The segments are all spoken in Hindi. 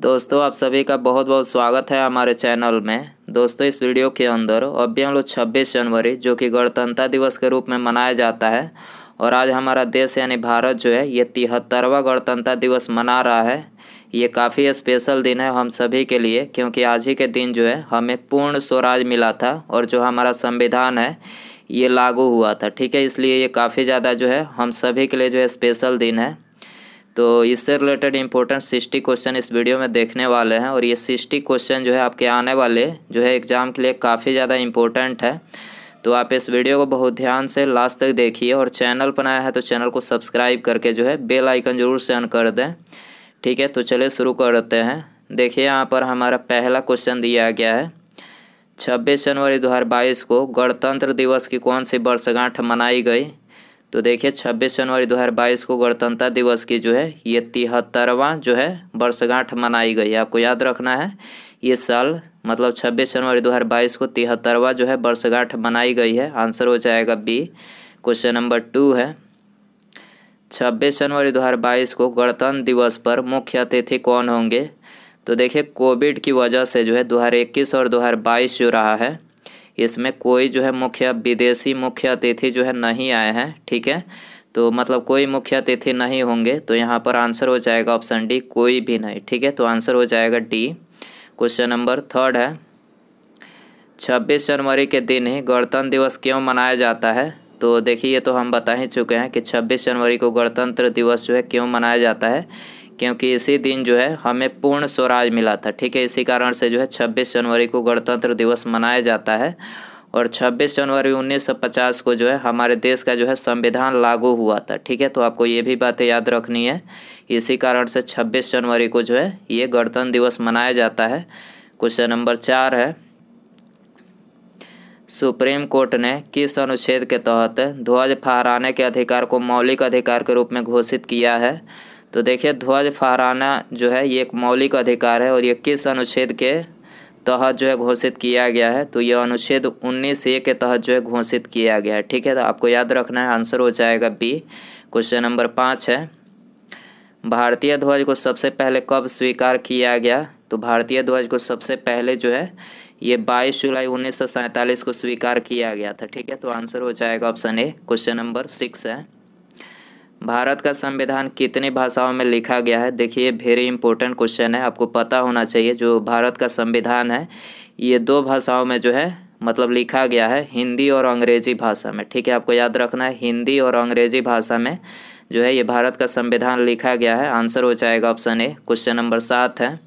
दोस्तों आप सभी का बहुत बहुत स्वागत है हमारे चैनल में दोस्तों इस वीडियो के अंदर अभी हम लोग छब्बीस जनवरी जो कि गणतंत्र दिवस के रूप में मनाया जाता है और आज हमारा देश यानी भारत जो है ये तिहत्तरवा गणतंत्र दिवस मना रहा है ये काफ़ी स्पेशल दिन है हम सभी के लिए क्योंकि आज ही के दिन जो है हमें पूर्ण स्वराज मिला था और जो हमारा संविधान है ये लागू हुआ था ठीक है इसलिए ये काफ़ी ज़्यादा जो है हम सभी के लिए जो है स्पेशल दिन है तो इससे रिलेटेड इंपॉर्टेंट सिक्सटी क्वेश्चन इस वीडियो में देखने वाले हैं और ये सिक्सटी क्वेश्चन जो है आपके आने वाले जो है एग्ज़ाम के लिए काफ़ी ज़्यादा इम्पोर्टेंट है तो आप इस वीडियो को बहुत ध्यान से लास्ट तक देखिए और चैनल बनाया है तो चैनल को सब्सक्राइब करके जो है बेल आइकन ज़रूर से ऑन कर दें ठीक है तो चलिए शुरू कर देते हैं देखिए यहाँ पर हमारा पहला क्वेश्चन दिया गया है छब्बीस जनवरी बाईस को गणतंत्र दिवस की कौन सी वर्षगांठ मनाई गई तो देखिए 26 जनवरी 2022 को गणतंत्र दिवस की जो है ये तिहत्तरवां जो है वर्षगांठ मनाई गई है आपको याद रखना है ये साल मतलब 26 जनवरी 2022 को तिहत्तरवा जो है वर्षगांठ मनाई गई है आंसर हो जाएगा बी क्वेश्चन नंबर टू है 26 जनवरी 2022 को गणतंत्र दिवस पर मुख्य अतिथि कौन होंगे तो देखिए कोविड की वजह से जो है दो और दो जो रहा है इसमें कोई जो है मुख्य विदेशी मुख्य अतिथि जो है नहीं आए हैं ठीक है तो मतलब कोई मुख्य अतिथि नहीं होंगे तो यहाँ पर आंसर हो जाएगा ऑप्शन डी कोई भी नहीं ठीक है तो आंसर हो जाएगा डी क्वेश्चन नंबर थर्ड है छब्बीस जनवरी के दिन ही गणतंत्र दिवस क्यों मनाया जाता है तो देखिए ये तो हम बता ही चुके हैं कि छब्बीस जनवरी को गणतंत्र दिवस जो है क्यों मनाया जाता है क्योंकि इसी दिन जो है हमें पूर्ण स्वराज मिला था ठीक है इसी कारण से जो है छब्बीस जनवरी को गणतंत्र दिवस मनाया जाता है और 26 जनवरी 1950 को जो है हमारे देश का जो है संविधान लागू हुआ था ठीक है तो आपको ये भी बातें याद रखनी है इसी कारण से 26 जनवरी को जो है ये गणतंत्र दिवस मनाया जाता है क्वेश्चन नंबर चार है सुप्रीम कोर्ट ने किस अनुच्छेद के तहत ध्वज फहराने के अधिकार को मौलिक अधिकार के रूप में घोषित किया है तो देखिए ध्वज फहराना जो है ये एक मौलिक अधिकार है और ये किस अनुच्छेद के तहत जो है घोषित किया गया है तो ये अनुच्छेद उन्नीस ए के तहत जो है घोषित किया गया है ठीक है तो आपको याद रखना है आंसर हो जाएगा बी क्वेश्चन नंबर पाँच है भारतीय ध्वज को सबसे पहले कब स्वीकार किया गया तो भारतीय ध्वज को सबसे पहले जो है ये 22 जुलाई उन्नीस को स्वीकार किया गया था ठीक है तो आंसर हो जाएगा option A question number six है भारत का संविधान कितनी भाषाओं में लिखा गया है देखिए वेरी इंपॉर्टेंट क्वेश्चन है आपको पता होना चाहिए जो भारत का संविधान है ये दो भाषाओं में जो है मतलब लिखा गया है हिंदी और अंग्रेजी भाषा में ठीक है आपको याद रखना है हिंदी और अंग्रेजी भाषा में जो है ये भारत का संविधान लिखा गया है आंसर हो जाएगा ऑप्शन ए क्वेश्चन नंबर सात है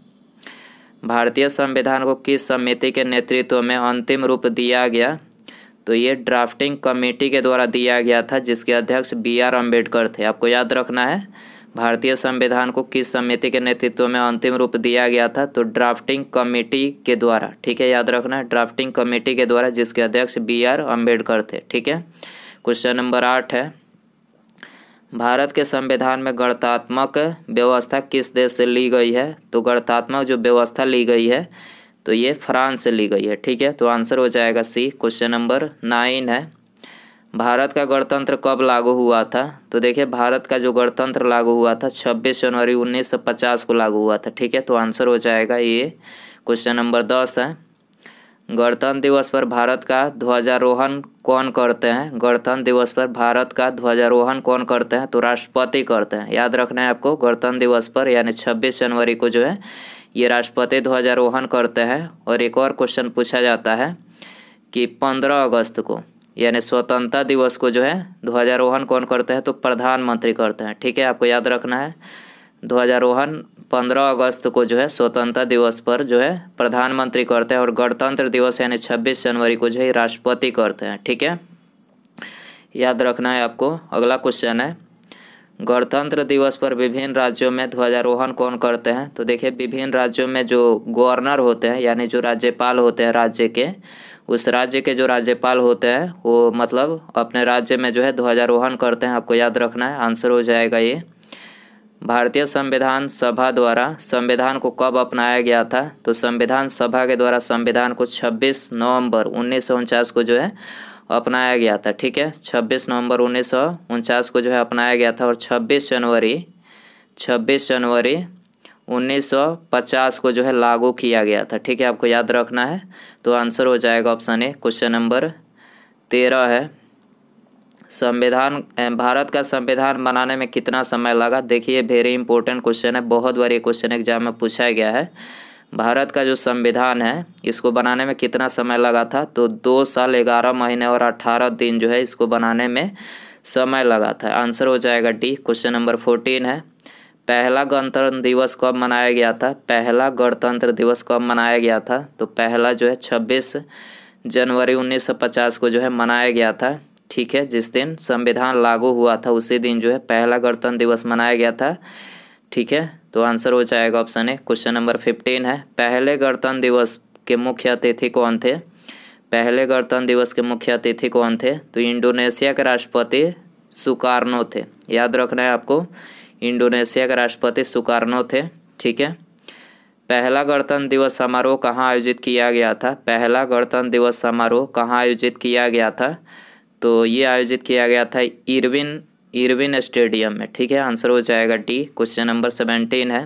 भारतीय संविधान को किस समिति के नेतृत्व में अंतिम रूप दिया गया तो ये ड्राफ्टिंग कमेटी के द्वारा दिया गया था जिसके अध्यक्ष बी आर अम्बेडकर थे आपको याद रखना है भारतीय संविधान को किस समिति के नेतृत्व में अंतिम रूप दिया गया था तो ड्राफ्टिंग कमेटी के द्वारा ठीक है याद रखना है ड्राफ्टिंग कमेटी के द्वारा जिसके अध्यक्ष बी आर अम्बेडकर थे ठीक है क्वेश्चन नंबर आठ है भारत के संविधान में गणतात्मक व्यवस्था किस देश से ली गई है तो गणतात्मक जो व्यवस्था ली गई है तो ये फ्रांस से ली गई है ठीक है तो आंसर हो जाएगा सी क्वेश्चन नंबर नाइन है भारत का गणतंत्र कब लागू हुआ था तो देखिए भारत का जो गणतंत्र लागू हुआ था 26 जनवरी 1950 को लागू हुआ था ठीक है तो आंसर हो जाएगा ये क्वेश्चन नंबर दस है गणतंत्र दिवस पर भारत का ध्वजारोहण कौन करते हैं गणतंत्र दिवस पर भारत का ध्वजारोहण कौन करते हैं तो राष्ट्रपति करते हैं याद रखना है आपको गणतंत्र दिवस पर यानी छब्बीस जनवरी को जो है ये राष्ट्रपति ध्वजारोहण करते हैं और एक और क्वेश्चन पूछा जाता है कि पंद्रह अगस्त को यानी स्वतंत्रता दिवस को जो है ध्वजारोहण कौन करते हैं तो प्रधानमंत्री करते हैं ठीक है आपको याद रखना है ध्वजारोहण पंद्रह अगस्त को जो है स्वतंत्रता दिवस पर जो है प्रधानमंत्री करते हैं और गणतंत्र दिवस यानी छब्बीस जनवरी को जो है राष्ट्रपति करते हैं ठीक है याद रखना है आपको अगला क्वेश्चन है गणतंत्र दिवस पर विभिन्न राज्यों में ध्वजारोहण कौन करते हैं तो देखिए विभिन्न राज्यों में जो गवर्नर होते हैं यानी जो राज्यपाल होते हैं राज्य के उस राज्य के जो राज्यपाल होते हैं वो मतलब अपने राज्य में जो है ध्वजारोहण करते हैं आपको याद रखना है आंसर हो जाएगा ये भारतीय संविधान सभा द्वारा संविधान को कब अपनाया गया था तो संविधान सभा के द्वारा संविधान को छब्बीस नवम्बर उन्नीस को जो है अपनाया गया था ठीक है 26 नवंबर उन्नीस को जो है अपनाया गया था और 26 जनवरी 26 जनवरी 1950 को जो है लागू किया गया था ठीक है आपको याद रखना है तो आंसर हो जाएगा ऑप्शन ए क्वेश्चन नंबर तेरह है संविधान भारत का संविधान बनाने में कितना समय लगा देखिए वेरी इंपॉर्टेंट क्वेश्चन है बहुत बार ये क्वेश्चन एग्जाम में पूछा गया है भारत का जो संविधान है इसको बनाने में कितना समय लगा था तो दो साल ग्यारह महीने और अठारह दिन जो है इसको बनाने में समय लगा था आंसर हो जाएगा डी क्वेश्चन नंबर फोर्टीन है पहला गणतंत्र दिवस कब मनाया गया था पहला गणतंत्र दिवस कब मनाया गया था तो पहला जो है छब्बीस जनवरी उन्नीस को जो है मनाया गया था ठीक है जिस दिन संविधान लागू हुआ था उसी दिन जो है पहला गणतंत्र दिवस मनाया गया था ठीक है तो आंसर हो जाएगा option A question number fifteen है पहले गणतंत्र दिवस के मुख्य अतिथि कौन थे पहले गणतंत्र दिवस के मुख्य अतिथि कौन थे तो इंडोनेशिया के राष्ट्रपति सुकार्नो थे याद रखना है आपको इंडोनेशिया के राष्ट्रपति सुकार्नो थे ठीक है पहला गणतंत्र दिवस समारोह कहाँ आयोजित किया गया था पहला गणतंत्र दिवस समारोह कहाँ आयोजित किया गया था तो ये आयोजित किया गया था इरविन इरविन स्टेडियम में ठीक है आंसर हो जाएगा डी क्वेश्चन नंबर सेवेंटीन है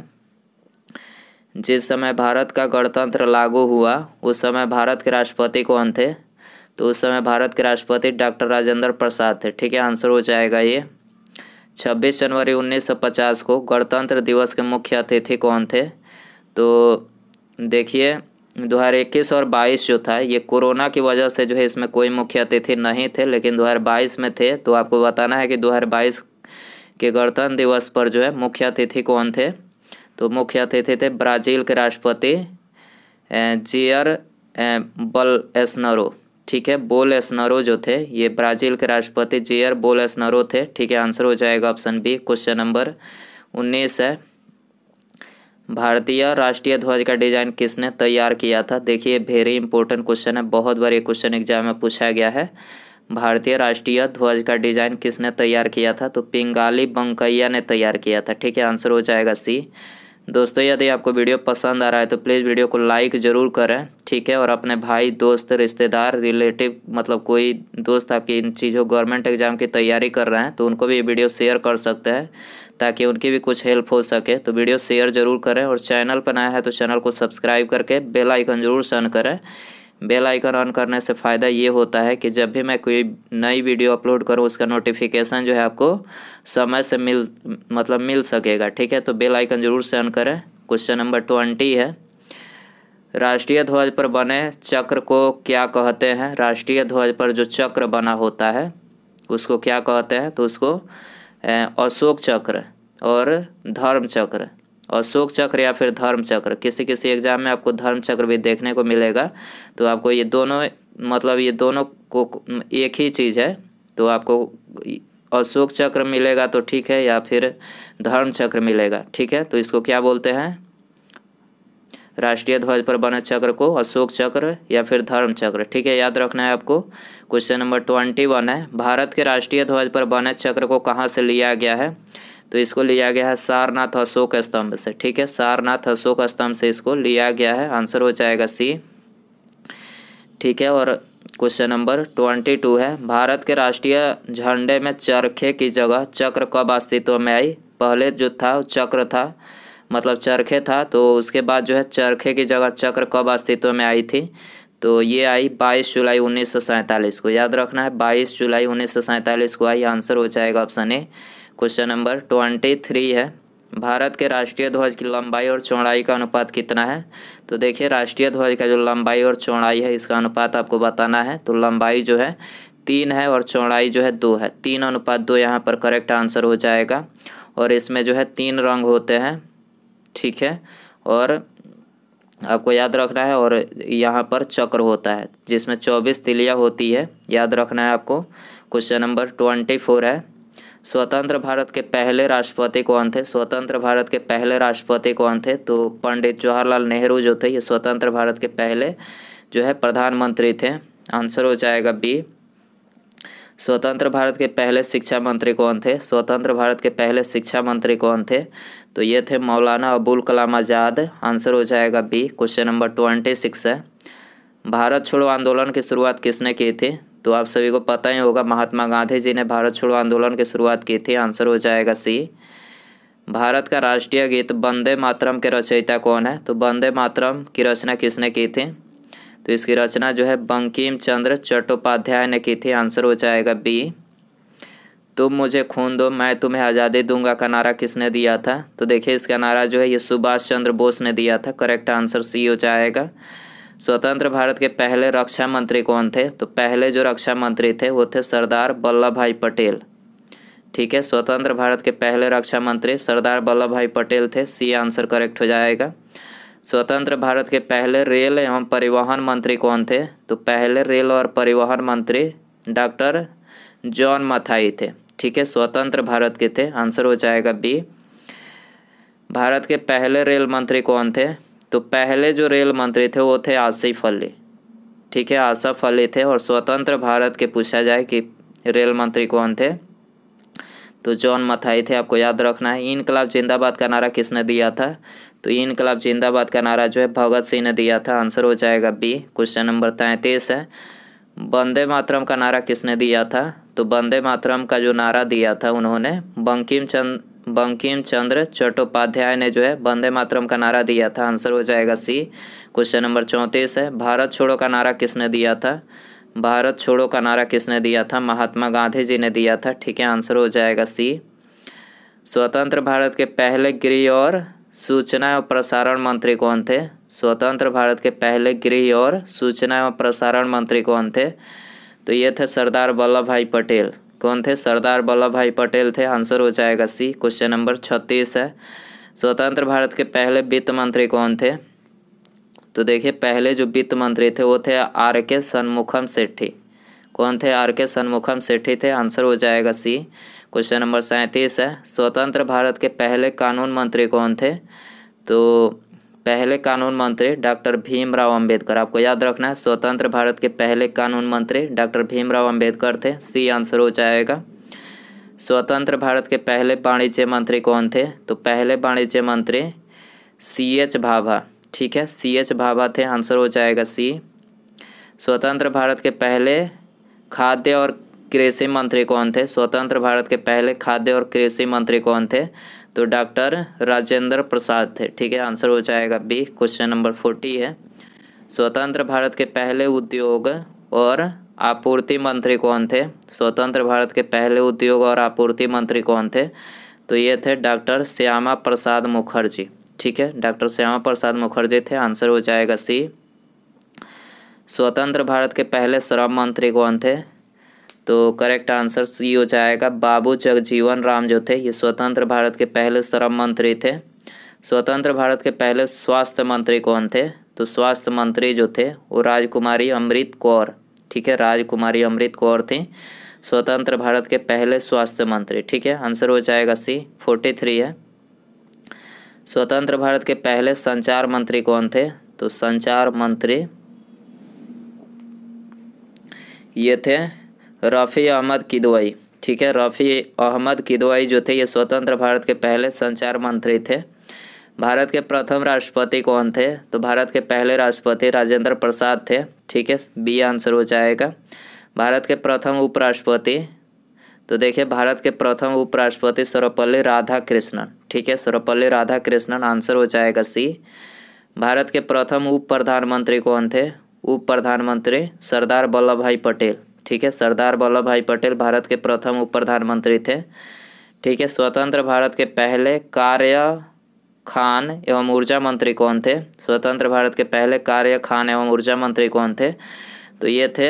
जिस समय भारत का गणतंत्र लागू हुआ उस समय भारत के राष्ट्रपति कौन थे तो उस समय भारत के राष्ट्रपति डॉक्टर राजेंद्र प्रसाद थे ठीक है आंसर हो जाएगा ये छब्बीस जनवरी उन्नीस सौ पचास को गणतंत्र दिवस के मुख्य अतिथि कौन थे तो देखिए दो हजार इक्कीस और बाईस जो था ये कोरोना की वजह से जो है इसमें कोई मुख्य अतिथि नहीं थे लेकिन दो हज़ार बाईस में थे तो आपको बताना है कि दो हजार बाईस के गणतंत्र दिवस पर जो है मुख्य अतिथि कौन थे तो मुख्य अतिथि थे ब्राज़ील के राष्ट्रपति जियर बल एसनरो ठीक है बोल एसनरो जो थे ये ब्राज़ील के राष्ट्रपति जियर बोल एसनरो थे ठीक है आंसर हो जाएगा ऑप्शन बी क्वेश्चन नंबर उन्नीस है भारतीय राष्ट्रीय ध्वज का डिजाइन किसने तैयार किया था देखिए वेरी इंपॉर्टेंट क्वेश्चन है बहुत बार ये क्वेश्चन एग्जाम में पूछा गया है भारतीय राष्ट्रीय ध्वज का डिजाइन किसने तैयार किया था तो पिंगाली बंकैया ने तैयार किया था ठीक है आंसर हो जाएगा सी दोस्तों यदि आपको वीडियो पसंद आ रहा है तो प्लीज़ वीडियो को लाइक ज़रूर करें ठीक है और अपने भाई दोस्त रिश्तेदार रिलेटिव मतलब कोई दोस्त आपकी इन चीज़ों गवर्नमेंट एग्ज़ाम की तैयारी कर रहे हैं तो उनको भी ये वीडियो शेयर कर सकते हैं ताकि उनकी भी कुछ हेल्प हो सके तो वीडियो शेयर ज़रूर करें और चैनल पर नया है तो चैनल को सब्सक्राइब करके बेल आइकन ज़रूर सन करें बेल आइकन ऑन करने से फ़ायदा ये होता है कि जब भी मैं कोई नई वीडियो अपलोड करूँ उसका नोटिफिकेशन जो है आपको समय से मिल मतलब मिल सकेगा ठीक है तो बेल आइकन ज़रूर से ऑन करें क्वेश्चन नंबर ट्वेंटी है राष्ट्रीय ध्वज पर बने चक्र को क्या कहते हैं राष्ट्रीय ध्वज पर जो चक्र बना होता है उसको क्या कहते हैं तो उसको अशोक चक्र और धर्म चक्र अशोक चक्र या फिर धर्म चक्र किसी किसी एग्जाम में आपको धर्म चक्र भी देखने को मिलेगा तो आपको ये दोनों मतलब ये दोनों को एक ही चीज़ है तो आपको अशोक चक्र मिलेगा तो ठीक है या फिर धर्म चक्र मिलेगा ठीक है तो इसको क्या बोलते हैं राष्ट्रीय ध्वज पर बने चक्र को अशोक चक्र या फिर धर्म चक्र ठीक है याद रखना है आपको क्वेश्चन नंबर ट्वेंटी वन है भारत के राष्ट्रीय ध्वज पर बने चक्र को कहाँ से लिया गया है तो इसको लिया गया है सारनाथ अशोक स्तंभ से ठीक है सारनाथ अशोक स्तंभ से इसको लिया गया है आंसर हो जाएगा सी ठीक है और क्वेश्चन नंबर ट्वेंटी टू है भारत के राष्ट्रीय झंडे में चरखे की जगह चक्र कब अस्तित्व में आई पहले जो था चक्र था मतलब चरखे था तो उसके बाद जो है चरखे की जगह चक्र कब अस्तित्व में आई थी तो ये आई 22 जुलाई उन्नीस को याद रखना है 22 जुलाई उन्नीस को आई आंसर हो जाएगा option A question number twenty three है भारत के राष्ट्रीय ध्वज की लंबाई और चौड़ाई का अनुपात कितना है तो देखिए राष्ट्रीय ध्वज का जो लंबाई और चौड़ाई है इसका अनुपात आपको बताना है तो लंबाई जो है तीन है और चौड़ाई जो है दो है तीन अनुपात दो यहाँ पर करेक्ट आंसर हो जाएगा और इसमें जो है तीन रंग होते हैं ठीक है और आपको याद रखना है और यहाँ पर चक्र होता है जिसमें चौबीस तिलियाँ होती है याद रखना है आपको क्वेश्चन नंबर ट्वेंटी फोर है स्वतंत्र भारत के पहले राष्ट्रपति कौन थे स्वतंत्र भारत के पहले राष्ट्रपति कौन थे तो पंडित जवाहरलाल नेहरू जो थे ये स्वतंत्र भारत के पहले जो है प्रधानमंत्री थे आंसर हो जाएगा बी स्वतंत्र भारत के पहले शिक्षा मंत्री कौन थे स्वतंत्र भारत के पहले शिक्षा मंत्री कौन थे तो ये थे मौलाना अबुल कलाम आज़ाद आंसर हो जाएगा B question number twenty six है भारत छोड़ो आंदोलन की शुरुआत किसने की थी तो आप सभी को पता ही होगा महात्मा गांधी जी ने भारत छोड़ो आंदोलन की शुरुआत की थी आंसर हो जाएगा सी भारत का राष्ट्रीय गीत वंदे मातरम के रचयिता कौन है तो वंदे मातरम की रचना किसने की थी तो इसकी रचना जो है बंकिम चंद्र चट्टोपाध्याय ने की थी आंसर हो जाएगा बी तुम मुझे खून दो मैं तुम्हें आज़ादी दूंगा का नारा किसने दिया था तो देखिए इसका नारा जो है ये सुभाष चंद्र बोस ने दिया था करेक्ट आंसर सी हो जाएगा स्वतंत्र भारत के पहले रक्षा मंत्री कौन थे तो पहले जो रक्षा मंत्री थे वो थे सरदार वल्लभ भाई पटेल ठीक है स्वतंत्र भारत के पहले रक्षा मंत्री सरदार वल्लभ भाई पटेल थे सी आंसर करेक्ट हो जाएगा स्वतंत्र भारत के पहले रेल एवं परिवहन मंत्री कौन थे तो पहले रेल और परिवहन मंत्री डॉक्टर जॉन मथाई थे ठीक है स्वतंत्र भारत के थे आंसर हो जाएगा बी भारत के पहले रेल मंत्री कौन थे तो पहले जो रेल मंत्री थे वो थे आसिफ अली ठीक है आसफ अली थे और स्वतंत्र भारत के पूछा जाए कि रेल मंत्री कौन थे तो जॉन मथाई थे आपको याद रखना है इनकलाब जिंदाबाद का नारा किसने दिया था तो ये इनकलाब जिंदाबाद का नारा जो है भगत सिंह ने दिया था आंसर हो जाएगा बी क्वेश्चन नंबर तैंतीस है वंदे मातरम का नारा किसने दिया था तो वंदे मातरम का जो नारा दिया था उन्होंने बंकिम चंद बंकिम चंद्र चट्टोपाध्याय ने जो है वंदे मातरम का नारा दिया था आंसर हो जाएगा सी क्वेश्चन नंबर चौंतीस है भारत छोड़ो का नारा किसने दिया था भारत छोड़ो का नारा किसने दिया था महात्मा गांधी जी ने दिया था ठीक है आंसर हो जाएगा सी स्वतंत्र भारत के पहले गृह और सूचना एवं प्रसारण मंत्री कौन थे स्वतंत्र भारत के पहले गृह और सूचना एवं प्रसारण मंत्री कौन थे तो ये थे सरदार वल्लभ भाई पटेल कौन थे सरदार वल्लभ भाई पटेल थे आंसर हो जाएगा सी क्वेश्चन नंबर छत्तीस है स्वतंत्र भारत के पहले वित्त मंत्री कौन थे तो देखिए पहले जो वित्त मंत्री थे वो थे आर के सन्मुखम सेठी कौन थे आर के सन्मुखम सेठी थे आंसर हो जाएगा सी क्वेश्चन नंबर सैंतीस है स्वतंत्र भारत के पहले कानून मंत्री कौन थे तो पहले कानून मंत्री डॉक्टर भीमराव अंबेडकर आपको याद रखना है स्वतंत्र भारत के पहले कानून मंत्री डॉक्टर भीमराव अंबेडकर थे सी आंसर हो जाएगा स्वतंत्र भारत के पहले वाणिज्य मंत्री कौन थे तो पहले वाणिज्य मंत्री सी एच भाभा ठीक है सी एच भाभा थे आंसर हो जाएगा सी स्वतंत्र भारत के पहले खाद्य और कृषि मंत्री कौन थे स्वतंत्र भारत के पहले खाद्य और कृषि मंत्री कौन थे तो डॉक्टर राजेंद्र प्रसाद थे ठीक है आंसर हो जाएगा बी क्वेश्चन नंबर फोर्टी है स्वतंत्र भारत के पहले उद्योग और आपूर्ति मंत्री कौन थे स्वतंत्र भारत के पहले उद्योग और आपूर्ति मंत्री कौन थे तो ये थे डॉक्टर श्यामा प्रसाद मुखर्जी ठीक है डॉक्टर श्यामा प्रसाद मुखर्जी थे आंसर हो जाएगा सी स्वतंत्र भारत के पहले श्रम मंत्री कौन थे तो करेक्ट आंसर सी हो जाएगा बाबू जगजीवन राम जो थे ये स्वतंत्र भारत के पहले श्रम मंत्री थे स्वतंत्र भारत के पहले स्वास्थ्य मंत्री कौन थे तो स्वास्थ्य मंत्री जो थे वो राजकुमारी अमृत कौर ठीक है राजकुमारी अमृत कौर थी स्वतंत्र भारत के पहले स्वास्थ्य मंत्री ठीक है आंसर हो जाएगा सी फोर्टी थ्री है स्वतंत्र भारत के पहले संचार मंत्री कौन थे तो संचार मंत्री ये थे रफ़ी अहमद किदवाई ठीक है रफ़ी अहमद किदवाई जो थे ये स्वतंत्र भारत के पहले संचार मंत्री थे भारत के प्रथम राष्ट्रपति कौन थे तो भारत के पहले राष्ट्रपति राजेंद्र प्रसाद थे ठीक है बी आंसर हो जाएगा भारत के प्रथम उपराष्ट्रपति तो देखिए भारत के प्रथम उपराष्ट्रपति सर्वपल्ली राधा कृष्णन ठीक है सर्वपल्ली राधा कृष्णन आंसर हो जाएगा सी भारत के प्रथम उप प्रधानमंत्री कौन थे उप प्रधानमंत्री सरदार वल्लभ भाई पटेल ठीक है सरदार वल्लभ भाई पटेल भारत के प्रथम उप प्रधानमंत्री थे ठीक है स्वतंत्र भारत के पहले कार्य खान एवं ऊर्जा मंत्री कौन थे स्वतंत्र भारत के पहले कार्य खान एवं ऊर्जा मंत्री कौन थे तो ये थे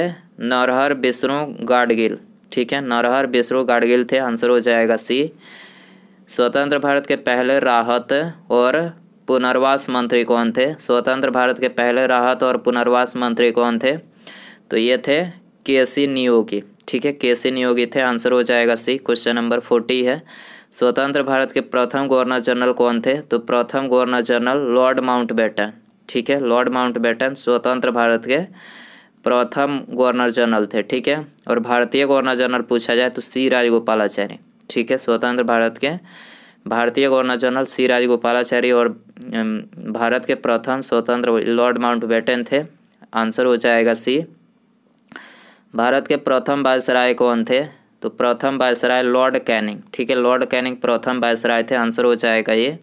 नरहर विष्णु गाडगिल ठीक है नरहर विष्णु गाडगिल थे आंसर हो जाएगा सी स्वतंत्र भारत के पहले राहत और पुनर्वास मंत्री कौन थे स्वतंत्र भारत के पहले राहत और पुनर्वास मंत्री कौन थे तो ये थे केसी नियोगी ठीक है केसी नियोगी थे आंसर हो जाएगा सी क्वेश्चन नंबर फोर्टी है स्वतंत्र भारत के प्रथम गवर्नर जनरल कौन थे तो प्रथम गवर्नर जनरल लॉर्ड बैटन ठीक है लॉर्ड बैटन स्वतंत्र भारत के प्रथम गवर्नर जनरल थे ठीक है और भारतीय गवर्नर जनरल पूछा जाए तो सी राजगोपालाचार्य ठीक है स्वतंत्र भारत के भारतीय गवर्नर जनरल सी राजगोपालाचार्य और भारत के प्रथम स्वतंत्र लॉर्ड बैटन थे आंसर हो जाएगा सी भारत के प्रथम वायसराय कौन थे तो प्रथम वायसराय लॉर्ड कैनिंग ठीक है लॉर्ड कैनिंग प्रथम वायसराय थे आंसर हो जाएगा ये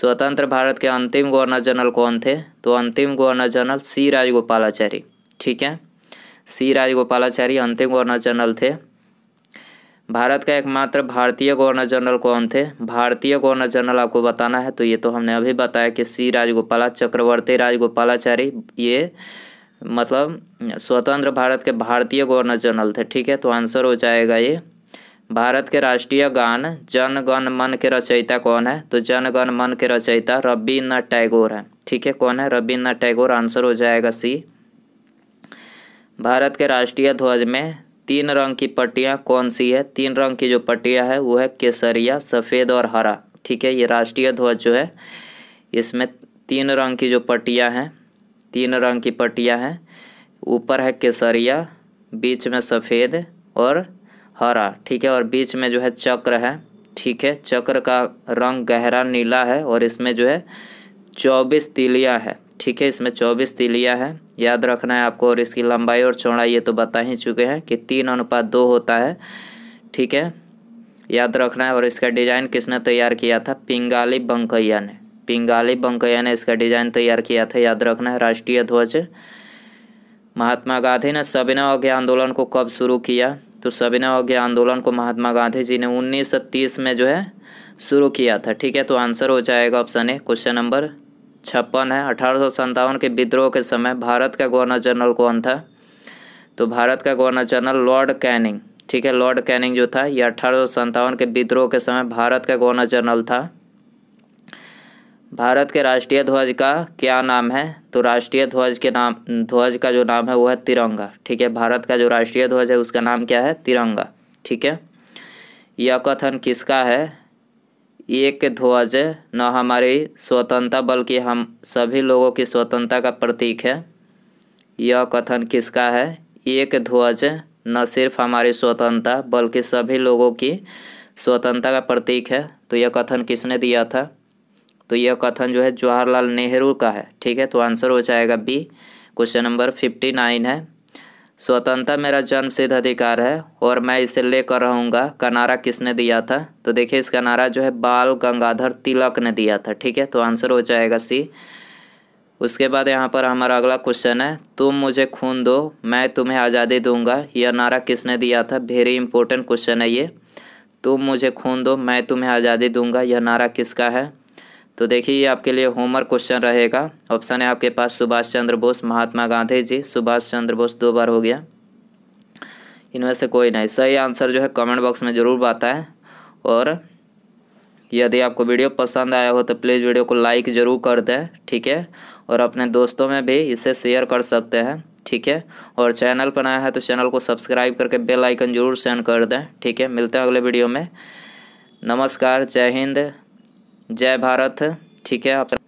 स्वतंत्र भारत के अंतिम गवर्नर जनरल कौन थे तो अंतिम गवर्नर जनरल सी राजगोपालाचारी ठीक है सी राजगोपालाचारी अंतिम गवर्नर जनरल थे भारत का एकमात्र भारतीय गवर्नर जनरल कौन थे भारतीय गवर्नर जनरल आपको बताना है तो ये तो हमने अभी बताया कि सी राजगोपाला चक्रवर्ती राजगोपालाचारी ये मतलब स्वतंत्र भारत के भारतीय गवर्नर जनरल थे ठीक है तो आंसर हो जाएगा ये भारत के राष्ट्रीय गान जन गण मन के रचयिता कौन है तो जन गण मन के रचयिता रविन्द्रनाथ टैगोर है ठीक है कौन है रविन्द्रनाथ टैगोर आंसर हो जाएगा सी भारत के राष्ट्रीय ध्वज में तीन रंग की पट्टियाँ कौन सी है तीन रंग की जो पट्टियाँ है वो है केसरिया सफ़ेद और हरा ठीक है ये राष्ट्रीय ध्वज जो है इसमें तीन रंग की जो पट्टियाँ हैं तीन रंग की पट्टियाँ हैं ऊपर है केसरिया बीच में सफ़ेद और हरा ठीक है और बीच में जो है चक्र है ठीक है चक्र का रंग गहरा नीला है और इसमें जो है चौबीस तिलियाँ है ठीक है इसमें चौबीस तिलियाँ है याद रखना है आपको और इसकी लंबाई और चौड़ाई ये तो बता ही चुके हैं कि तीन अनुपात दो होता है ठीक है याद रखना है और इसका डिज़ाइन किसने तैयार किया था पिंगाली बंकैया ने पिंगाली बंकैया ने इसका डिजाइन तैयार किया था याद रखना है राष्ट्रीय ध्वज महात्मा गांधी ने सविनय अज्ञ आंदोलन को कब शुरू किया तो सविनय अज्ञ आंदोलन को महात्मा गांधी जी ने 1930 में जो है शुरू किया था ठीक है तो आंसर हो जाएगा ऑप्शन ए क्वेश्चन नंबर छप्पन है अठारह के विद्रोह के समय भारत का गवर्नर जनरल कौन था तो भारत का गवर्नर जनरल लॉर्ड कैनिंग ठीक है लॉर्ड कैनिंग जो था यह अठारह के विद्रोह के समय भारत का गवर्नर जनरल था भारत के राष्ट्रीय ध्वज का क्या नाम है तो राष्ट्रीय ध्वज के नाम ध्वज का जो नाम है वो है तिरंगा ठीक है भारत का जो राष्ट्रीय ध्वज है उसका नाम क्या है तिरंगा ठीक है यह कथन किसका है एक ध्वज न हमारी स्वतंत्रता बल्कि हम सभी लोगों की स्वतंत्रता का प्रतीक है यह कथन किसका है एक ध्वज न सिर्फ हमारी स्वतंत्रता बल्कि सभी लोगों की स्वतंत्रता का प्रतीक है तो यह कथन किसने दिया था तो यह कथन जो है जवाहरलाल नेहरू का है ठीक है तो आंसर हो जाएगा B question number fifty nine है स्वतंत्रता मेरा जन्म सिद्ध अधिकार है और मैं इसे लेकर रहूँगा का नारा किसने दिया था तो देखिए इसका नारा जो है बाल गंगाधर तिलक ने दिया था ठीक है तो आंसर हो जाएगा सी उसके बाद यहाँ पर हमारा अगला क्वेश्चन है तुम मुझे खून दो मैं तुम्हें आज़ादी दूंगा यह नारा किसने दिया था वेरी इंपॉर्टेंट क्वेश्चन है ये तुम मुझे खून दो मैं तुम्हें आज़ादी दूंगा यह नारा किसका है तो देखिए ये आपके लिए होमवर्क क्वेश्चन रहेगा ऑप्शन है आपके पास सुभाष चंद्र बोस महात्मा गांधी जी सुभाष चंद्र बोस दो बार हो गया इनमें से कोई नहीं सही आंसर जो है कमेंट बॉक्स में ज़रूर बताएं और यदि आपको वीडियो पसंद आया हो तो प्लीज़ वीडियो को लाइक ज़रूर कर दें ठीक है और अपने दोस्तों में भी इसे शेयर कर सकते हैं ठीक है और चैनल पर आया है तो चैनल को सब्सक्राइब करके बेल आइकन जरूर सेंड कर दें ठीक है मिलते हैं अगले वीडियो में नमस्कार जय हिंद जय भारत ठीक है आप